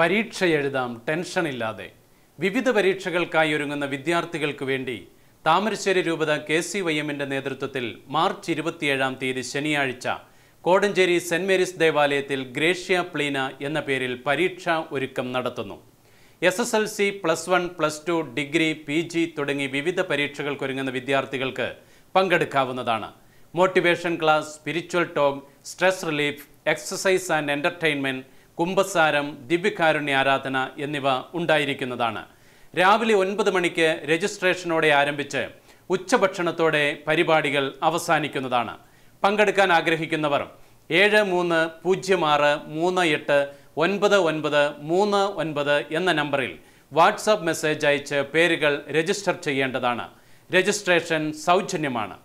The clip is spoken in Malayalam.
പരീക്ഷ എഴുതാം ടെൻഷൻ ഇല്ലാതെ വിവിധ പരീക്ഷകൾക്കായി ഒരുങ്ങുന്ന വിദ്യാർത്ഥികൾക്ക് വേണ്ടി താമരശ്ശേരി രൂപത കെ സി വൈ എമ്മിൻ്റെ നേതൃത്വത്തിൽ മാർച്ച് ഇരുപത്തിയേഴാം തീയതി ശനിയാഴ്ച കോടഞ്ചേരി സെൻറ് മേരീസ് ദേവാലയത്തിൽ ഗ്രേഷ്യ പ്ലീന എന്ന പേരിൽ പരീക്ഷാ ഒരുക്കം നടത്തുന്നു S S L C plus one plus two degree P G തുടങ്ങി വിവിധ പരീക്ഷകൾക്കൊരുങ്ങുന്ന വിദ്യാർത്ഥികൾക്ക് പങ്കെടുക്കാവുന്നതാണ് motivation class spiritual talk stress relief exercise and entertainment കുംഭസാരം ദിവ്യകാരുണ്യ ആരാധന എന്നിവ ഉണ്ടായിരിക്കുന്നതാണ് രാവിലെ ഒൻപത് മണിക്ക് രജിസ്ട്രേഷനോടെ ആരംഭിച്ച് ഉച്ചഭക്ഷണത്തോടെ പരിപാടികൾ അവസാനിക്കുന്നതാണ് പങ്കെടുക്കാൻ ആഗ്രഹിക്കുന്നവർ ഏഴ് മൂന്ന് പൂജ്യം ആറ് മൂന്ന് എട്ട് ഒൻപത് ഒൻപത് മൂന്ന് ഒൻപത് എന്ന നമ്പറിൽ വാട്സാപ്പ് മെസ്സേജ് അയച്ച് പേരുകൾ രജിസ്റ്റർ ചെയ്യേണ്ടതാണ് രജിസ്ട്രേഷൻ സൗജന്യമാണ്